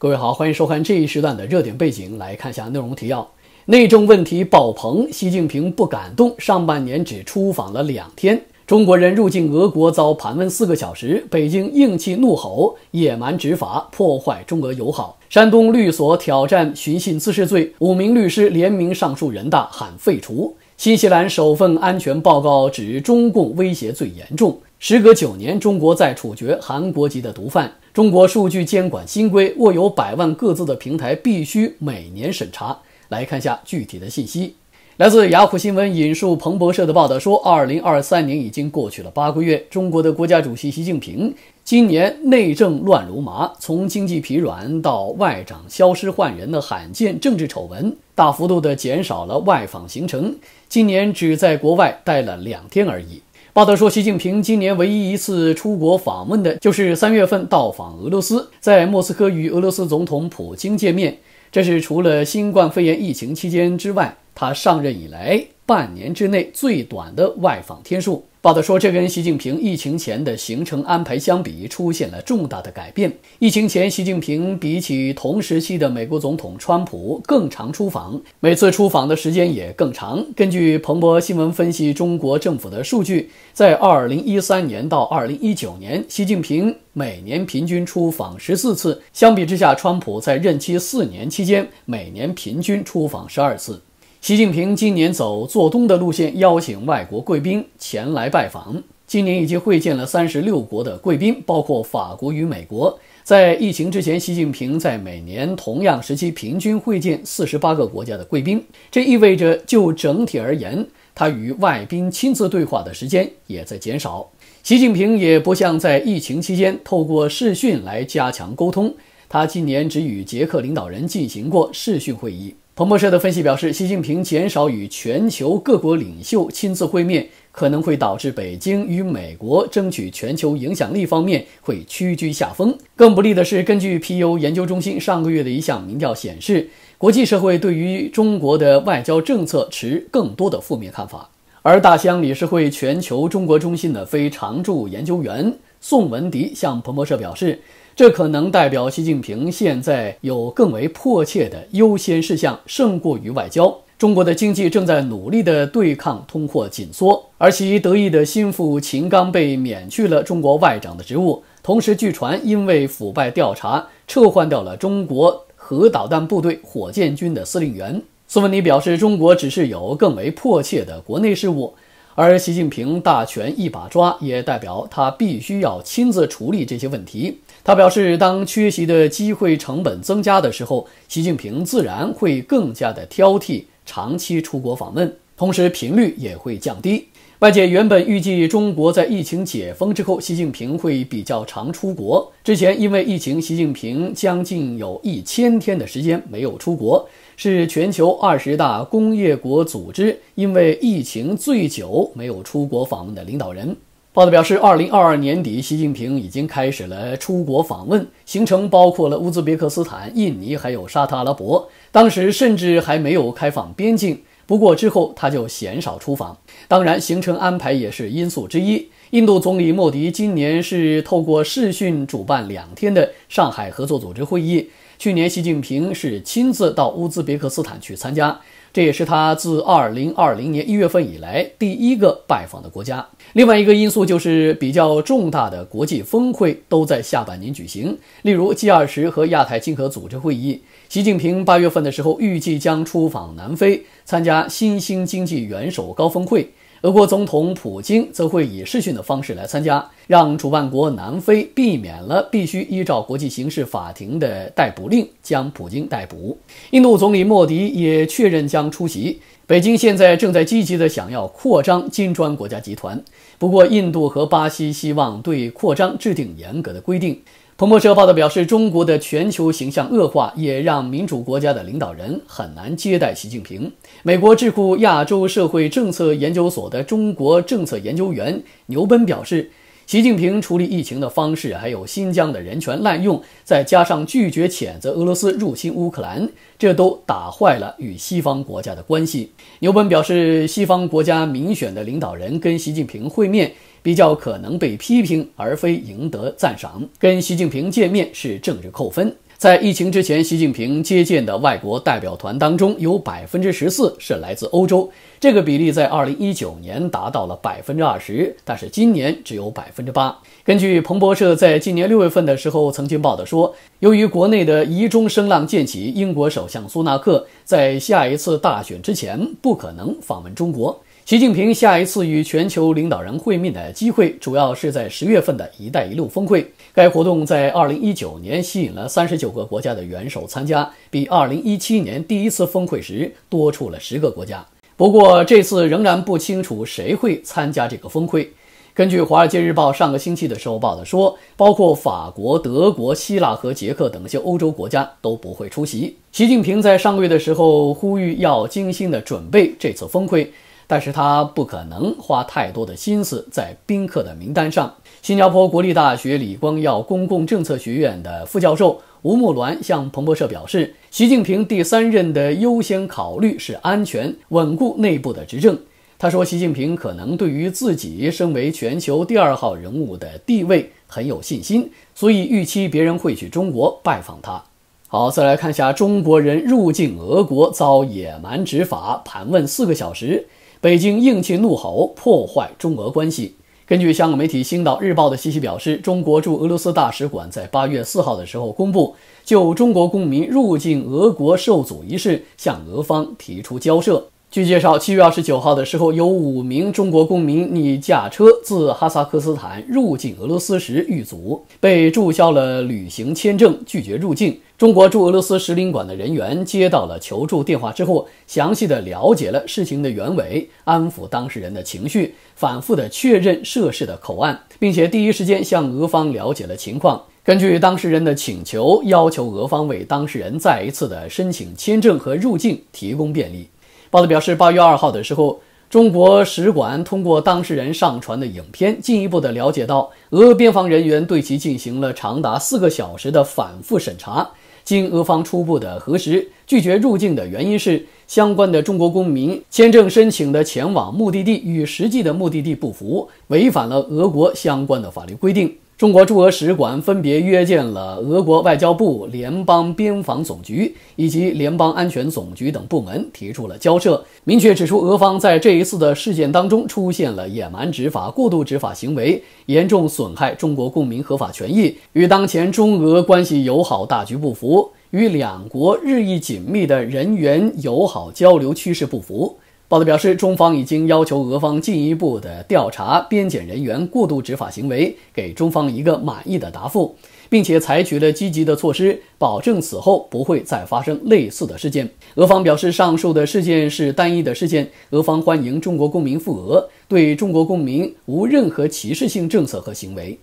各位好，欢迎收看这一时段的热点背景。来看一下内容提要：内政问题爆棚，习近平不敢动，上半年只出访了两天。中国人入境俄国遭盘问四个小时，北京硬气怒吼，野蛮执法破坏中俄友好。山东律所挑战寻衅滋事罪，五名律师联名上诉人大喊废除。新西兰首份安全报告指中共威胁最严重。时隔九年，中国在处决韩国籍的毒贩。中国数据监管新规，握有百万各自的平台必须每年审查。来看下具体的信息，来自雅虎新闻引述彭博社的报道说，二零二三年已经过去了八个月，中国的国家主席习近平今年内政乱如麻，从经济疲软到外长消失换人的罕见政治丑闻，大幅度的减少了外访行程，今年只在国外待了两天而已。巴德说，习近平今年唯一一次出国访问的就是三月份到访俄罗斯，在莫斯科与俄罗斯总统普京见面。这是除了新冠肺炎疫情期间之外，他上任以来半年之内最短的外访天数。报道说，这跟习近平疫情前的行程安排相比，出现了重大的改变。疫情前，习近平比起同时期的美国总统川普更常出访，每次出访的时间也更长。根据彭博新闻分析中国政府的数据，在2013年到2019年，习近平每年平均出访14次，相比之下，川普在任期四年期间每年平均出访12次。习近平今年走做东的路线，邀请外国贵宾前来拜访。今年已经会见了三十六国的贵宾，包括法国与美国。在疫情之前，习近平在每年同样时期平均会见四十八个国家的贵宾。这意味着，就整体而言，他与外宾亲自对话的时间也在减少。习近平也不像在疫情期间透过视讯来加强沟通，他今年只与捷克领导人进行过视讯会议。彭博社的分析表示，习近平减少与全球各国领袖亲自会面，可能会导致北京与美国争取全球影响力方面会屈居下风。更不利的是，根据 PU 研究中心上个月的一项民调显示，国际社会对于中国的外交政策持更多的负面看法。而大西洋理事会全球中国中心的非常驻研究员宋文迪向彭博社表示。这可能代表习近平现在有更为迫切的优先事项，胜过于外交。中国的经济正在努力的对抗通货紧缩，而其得意的心腹秦刚被免去了中国外长的职务。同时，据传因为腐败调查，撤换掉了中国核导弹部队火箭军的司令员。苏文尼表示，中国只是有更为迫切的国内事务。而习近平大权一把抓，也代表他必须要亲自处理这些问题。他表示，当缺席的机会成本增加的时候，习近平自然会更加的挑剔长期出国访问，同时频率也会降低。外界原本预计，中国在疫情解封之后，习近平会比较常出国。之前因为疫情，习近平将近有一千天的时间没有出国。是全球二十大工业国组织因为疫情最久没有出国访问的领导人。报道表示，二零二二年底，习近平已经开始了出国访问行程，包括了乌兹别克斯坦、印尼还有沙特阿拉伯。当时甚至还没有开放边境，不过之后他就鲜少出访。当然，行程安排也是因素之一。印度总理莫迪今年是透过视讯主办两天的上海合作组织会议。去年，习近平是亲自到乌兹别克斯坦去参加，这也是他自2020年1月份以来第一个拜访的国家。另外一个因素就是，比较重大的国际峰会都在下半年举行，例如 G20 和亚太经合组织会议。习近平八月份的时候，预计将出访南非，参加新兴经济元首高峰会。俄国总统普京则会以视讯的方式来参加，让主办国南非避免了必须依照国际刑事法庭的逮捕令将普京逮捕。印度总理莫迪也确认将出席。北京现在正在积极的想要扩张金砖国家集团，不过印度和巴西希望对扩张制定严格的规定。彭博社报道表示，中国的全球形象恶化也让民主国家的领导人很难接待习近平。美国智库亚洲社会政策研究所的中国政策研究员牛奔表示，习近平处理疫情的方式，还有新疆的人权滥用，再加上拒绝谴责俄罗斯入侵乌克兰，这都打坏了与西方国家的关系。牛奔表示，西方国家民选的领导人跟习近平会面。比较可能被批评，而非赢得赞赏。跟习近平见面是政治扣分。在疫情之前，习近平接见的外国代表团当中，有百分之十四是来自欧洲，这个比例在二零一九年达到了百分之二十，但是今年只有百分之八。根据彭博社在今年六月份的时候曾经报道说，由于国内的疑中声浪渐起，英国首相苏纳克在下一次大选之前不可能访问中国。习近平下一次与全球领导人会面的机会，主要是在十月份的一带一路峰会。该活动在二零一九年吸引了三十九个国家的元首参加，比二零一七年第一次峰会时多出了十个国家。不过，这次仍然不清楚谁会参加这个峰会。根据《华尔街日报》上个星期的时候报道说，包括法国、德国、希腊和捷克等一些欧洲国家都不会出席。习近平在上个月的时候呼吁要精心的准备这次峰会。但是他不可能花太多的心思在宾客的名单上。新加坡国立大学李光耀公共政策学院的副教授吴木銮向彭博社表示，习近平第三任的优先考虑是安全稳固内部的执政。他说，习近平可能对于自己身为全球第二号人物的地位很有信心，所以预期别人会去中国拜访他。好，再来看一下中国人入境俄国遭野蛮执法盘问四个小时。北京硬气怒吼，破坏中俄关系。根据香港媒体《星岛日报》的信息表示，中国驻俄罗斯大使馆在八月四号的时候公布，就中国公民入境俄国受阻一事向俄方提出交涉。据介绍，七月二十九号的时候，有五名中国公民拟驾车自哈萨克斯坦入境俄罗斯时遇阻，被注销了旅行签证，拒绝入境。中国驻俄罗斯使领馆的人员接到了求助电话之后，详细的了解了事情的原委，安抚当事人的情绪，反复的确认涉事的口岸，并且第一时间向俄方了解了情况。根据当事人的请求，要求俄方为当事人再一次的申请签证和入境提供便利。报道表示，八月二号的时候，中国使馆通过当事人上传的影片，进一步的了解到，俄边防人员对其进行了长达四个小时的反复审查。经俄方初步的核实，拒绝入境的原因是，相关的中国公民签证申请的前往目的地与实际的目的地不符，违反了俄国相关的法律规定。中国驻俄使馆分别约见了俄国外交部、联邦边防总局以及联邦安全总局等部门，提出了交涉，明确指出，俄方在这一次的事件当中出现了野蛮执法、过度执法行为，严重损害中国公民合法权益，与当前中俄关系友好大局不符，与两国日益紧密的人员友好交流趋势不符。报道表示，中方已经要求俄方进一步的调查边检人员过度执法行为，给中方一个满意的答复，并且采取了积极的措施，保证此后不会再发生类似的事件。俄方表示，上述的事件是单一的事件，俄方欢迎中国公民赴俄，对中国公民无任何歧视性政策和行为。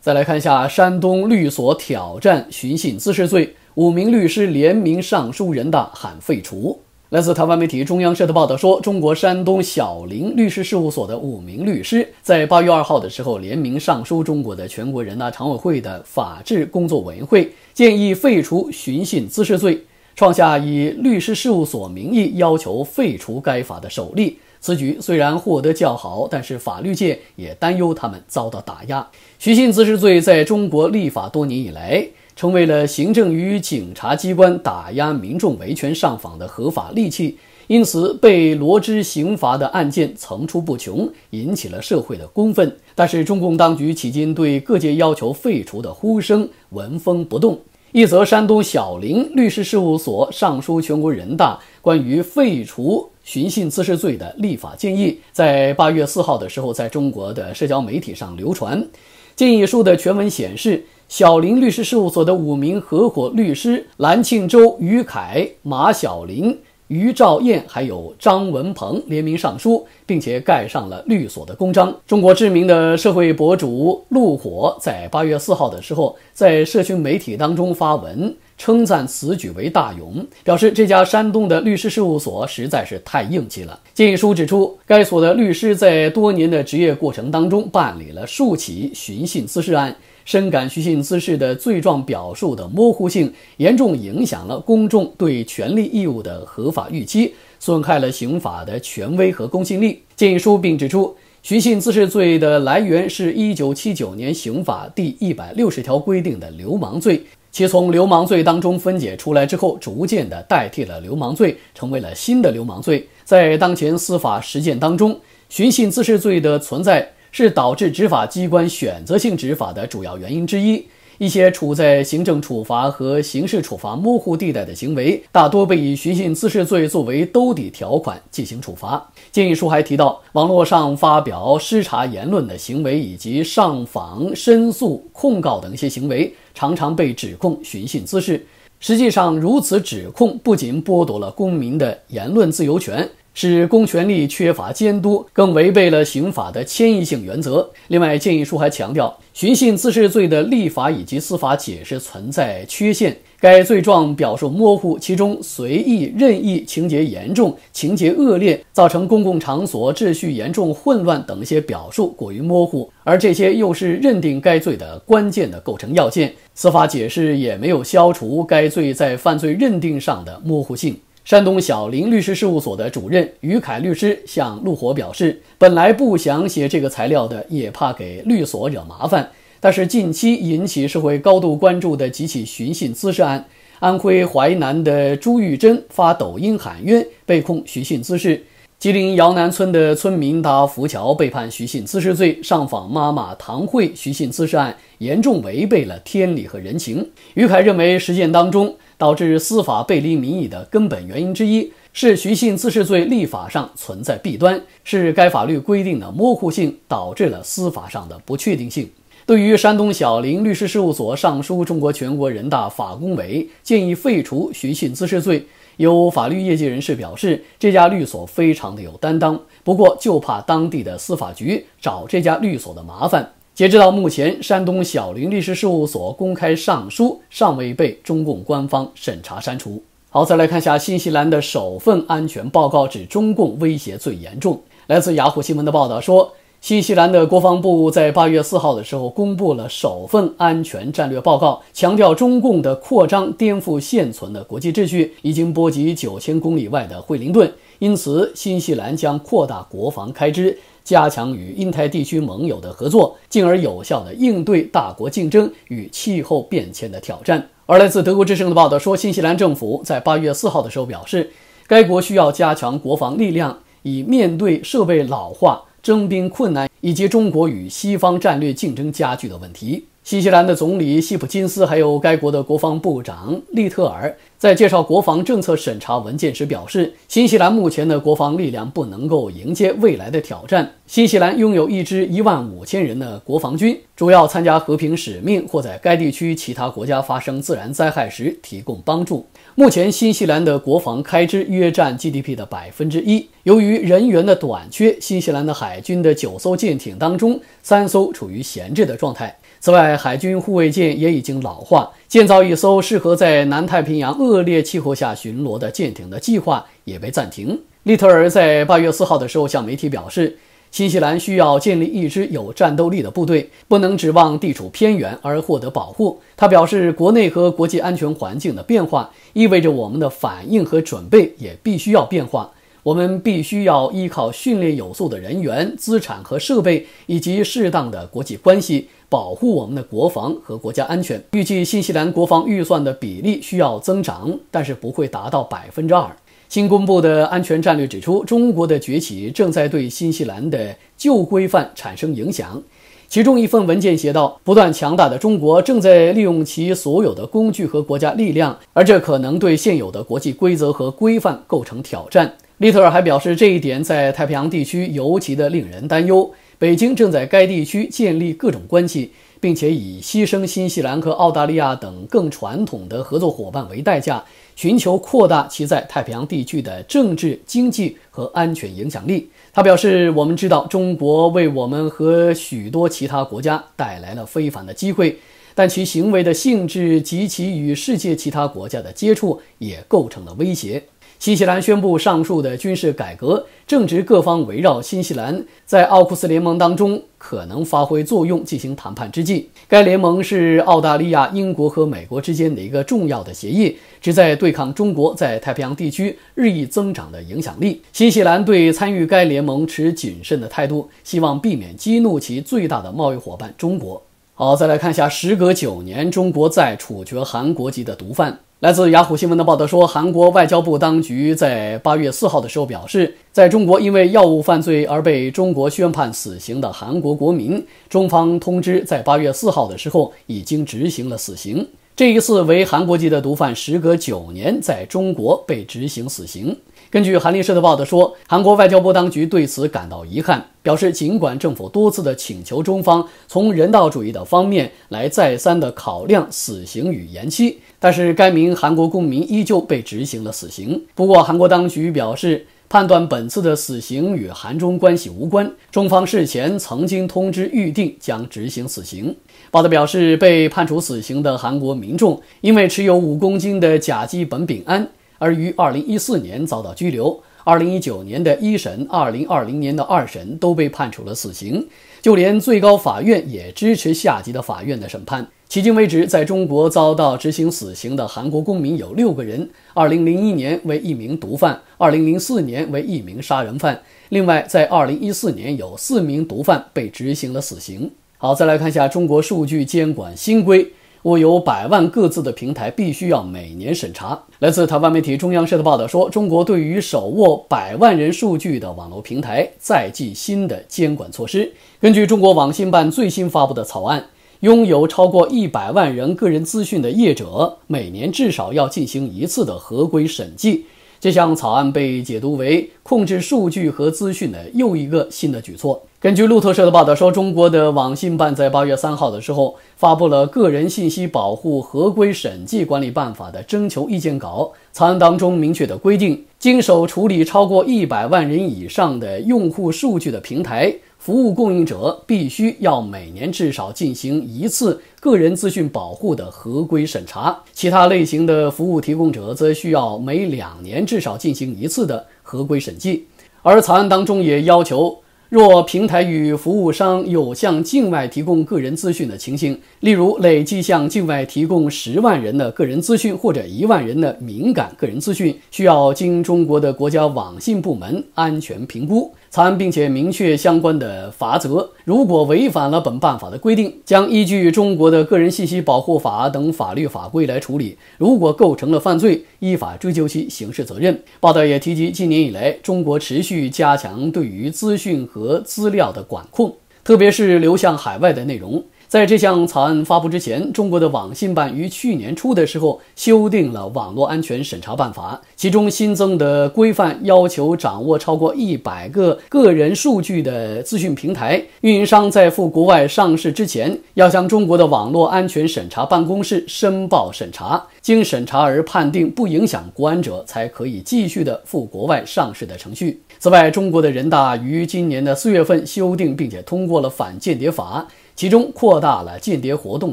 再来看一下，山东律所挑战寻衅滋事罪，五名律师联名上书人大喊废除。来自台湾媒体中央社的报道说，中国山东小林律师事务所的五名律师在八月二号的时候联名上书中国的全国人大常委会的法制工作委员会，建议废除寻衅滋事罪，创下以律师事务所名义要求废除该法的首例。此举虽然获得叫好，但是法律界也担忧他们遭到打压。寻衅滋事罪在中国立法多年以来。成为了行政与警察机关打压民众维权上访的合法利器，因此被罗织刑罚的案件层出不穷，引起了社会的公愤。但是，中共当局迄今对各界要求废除的呼声闻风不动。一则山东小林律师事务所上书全国人大关于废除寻衅滋事罪的立法建议，在八月四号的时候，在中国的社交媒体上流传。建议书的全文显示。小林律师事务所的五名合伙律师蓝庆洲、于凯、马小林、于兆燕，还有张文鹏联名上书，并且盖上了律所的公章。中国知名的社会博主陆火在八月四号的时候，在社群媒体当中发文，称赞此举为大勇，表示这家山东的律师事务所实在是太硬气了。建议书指出，该所的律师在多年的职业过程当中，办理了数起寻衅滋事案。深感寻衅滋事的罪状表述的模糊性严重影响了公众对权利义务的合法预期，损害了刑法的权威和公信力。建议书并指出，寻衅滋事罪的来源是一九七九年刑法第一百六十条规定的流氓罪，其从流氓罪当中分解出来之后，逐渐的代替了流氓罪，成为了新的流氓罪。在当前司法实践当中，寻衅滋事罪的存在。是导致执法机关选择性执法的主要原因之一。一些处在行政处罚和刑事处罚模糊地带的行为，大多被以寻衅滋事罪作为兜底条款进行处罚。建议书还提到，网络上发表失察言论的行为，以及上访、申诉、控告等一些行为，常常被指控寻衅滋事。实际上，如此指控不仅剥夺了公民的言论自由权。是公权力缺乏监督，更违背了刑法的迁移性原则。另外，建议书还强调，寻衅滋事罪的立法以及司法解释存在缺陷。该罪状表述模糊，其中随意、任意情节严重、情节恶劣，造成公共场所秩序严重混乱等一些表述过于模糊，而这些又是认定该罪的关键的构成要件。司法解释也没有消除该罪在犯罪认定上的模糊性。山东小林律师事务所的主任于凯律师向陆火表示，本来不想写这个材料的，也怕给律所惹麻烦。但是近期引起社会高度关注的几起寻衅滋事案，安徽淮南的朱玉珍发抖音喊冤，被控寻衅滋事。吉林姚南村的村民达福桥被判徐信滋事罪上访，妈妈唐慧，徐信滋事案严重违背了天理和人情。于凯认为，实践当中导致司法背离民意的根本原因之一是徐信滋事罪立法上存在弊端，是该法律规定的模糊性导致了司法上的不确定性。对于山东小林律师事务所上书中国全国人大法工委，建议废除徐信滋事罪。有法律业界人士表示，这家律所非常的有担当，不过就怕当地的司法局找这家律所的麻烦。截止到目前，山东小林律师事务所公开上书尚未被中共官方审查删除。好，再来看下新西兰的首份安全报告，指中共威胁最严重。来自雅虎新闻的报道说。新西兰的国防部在八月四号的时候公布了首份安全战略报告，强调中共的扩张颠覆现存的国际秩序，已经波及九千公里外的惠灵顿。因此，新西兰将扩大国防开支，加强与印太地区盟友的合作，进而有效地应对大国竞争与气候变迁的挑战。而来自德国之声的报道说，新西兰政府在八月四号的时候表示，该国需要加强国防力量，以面对设备老化。征兵困难以及中国与西方战略竞争加剧的问题。新西兰的总理希普金斯，还有该国的国防部长利特尔，在介绍国防政策审查文件时表示，新西兰目前的国防力量不能够迎接未来的挑战。新西兰拥有一支一万五千人的国防军，主要参加和平使命或在该地区其他国家发生自然灾害时提供帮助。目前，新西兰的国防开支约占 GDP 的百分之一。由于人员的短缺，新西兰的海军的九艘舰艇当中，三艘处于闲置的状态。此外，海军护卫舰也已经老化，建造一艘适合在南太平洋恶劣气候下巡逻的舰艇的计划也被暂停。利特尔在八月四号的时候向媒体表示，新西兰需要建立一支有战斗力的部队，不能指望地处偏远而获得保护。他表示，国内和国际安全环境的变化意味着我们的反应和准备也必须要变化。我们必须要依靠训练有素的人员、资产和设备，以及适当的国际关系，保护我们的国防和国家安全。预计新西兰国防预算的比例需要增长，但是不会达到百分之二。新公布的安全战略指出，中国的崛起正在对新西兰的旧规范产生影响。其中一份文件写道：“不断强大的中国正在利用其所有的工具和国家力量，而这可能对现有的国际规则和规范构成挑战。”利特尔还表示，这一点在太平洋地区尤其的令人担忧。北京正在该地区建立各种关系，并且以牺牲新西兰和澳大利亚等更传统的合作伙伴为代价，寻求扩大其在太平洋地区的政治、经济和安全影响力。他表示：“我们知道，中国为我们和许多其他国家带来了非凡的机会，但其行为的性质及其与世界其他国家的接触也构成了威胁。”新西兰宣布上述的军事改革，正值各方围绕新西兰在奥库斯联盟当中可能发挥作用进行谈判之际。该联盟是澳大利亚、英国和美国之间的一个重要的协议，旨在对抗中国在太平洋地区日益增长的影响力。新西兰对参与该联盟持谨慎的态度，希望避免激怒其最大的贸易伙伴中国。好，再来看一下，时隔九年，中国再处决韩国籍的毒贩。来自雅虎新闻的报道说，韩国外交部当局在八月四号的时候表示，在中国因为药物犯罪而被中国宣判死刑的韩国国民，中方通知在八月四号的时候已经执行了死刑。这一次为韩国籍的毒贩，时隔九年在中国被执行死刑。根据韩联社的报道说，韩国外交部当局对此感到遗憾，表示尽管政府多次的请求中方从人道主义的方面来再三的考量死刑与延期，但是该名韩国公民依旧被执行了死刑。不过，韩国当局表示判断本次的死刑与韩中关系无关，中方事前曾经通知预定将执行死刑。报道表示，被判处死刑的韩国民众因为持有五公斤的甲基苯丙胺。而于二零一四年遭到拘留，二零一九年的一审，二零二零年的二审都被判处了死刑，就连最高法院也支持下级的法院的审判。迄今为止，在中国遭到执行死刑的韩国公民有六个人，二零零一年为一名毒贩，二零零四年为一名杀人犯，另外在二零一四年有四名毒贩被执行了死刑。好，再来看一下中国数据监管新规。握有百万各自的平台，必须要每年审查。来自台湾媒体中央社的报道说，中国对于手握百万人数据的网络平台，再进新的监管措施。根据中国网信办最新发布的草案，拥有超过一百万人个人资讯的业者，每年至少要进行一次的合规审计。这项草案被解读为控制数据和资讯的又一个新的举措。根据路透社的报道说，中国的网信办在八月三号的时候发布了《个人信息保护合规审计管理办法》的征求意见稿。草案当中明确的规定，经手处理超过一百万人以上的用户数据的平台服务供应者，必须要每年至少进行一次个人资讯保护的合规审查；其他类型的服务提供者则需要每两年至少进行一次的合规审计。而草案当中也要求。若平台与服务商有向境外提供个人资讯的情形，例如累计向境外提供十万人的个人资讯或者一万人的敏感个人资讯，需要经中国的国家网信部门安全评估。参，并且明确相关的法则。如果违反了本办法的规定，将依据中国的个人信息保护法等法律法规来处理。如果构成了犯罪，依法追究其刑事责任。报道也提及，今年以来，中国持续加强对于资讯和资料的管控，特别是流向海外的内容。在这项草案发布之前，中国的网信办于去年初的时候修订了网络安全审查办法，其中新增的规范要求，掌握超过一百个个人数据的资讯平台运营商，在赴国外上市之前，要向中国的网络安全审查办公室申报审查，经审查而判定不影响国安者，才可以继续的赴国外上市的程序。此外，中国的人大于今年的四月份修订并且通过了反间谍法。其中扩大了间谍活动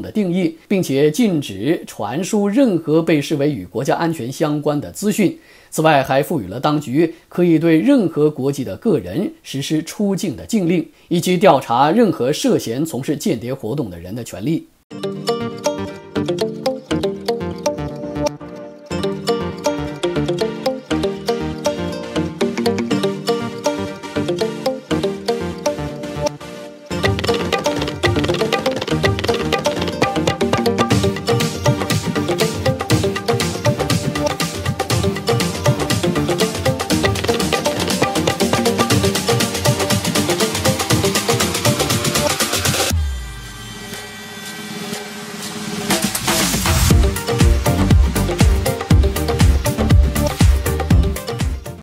的定义，并且禁止传输任何被视为与国家安全相关的资讯。此外，还赋予了当局可以对任何国籍的个人实施出境的禁令，以及调查任何涉嫌从事间谍活动的人的权利。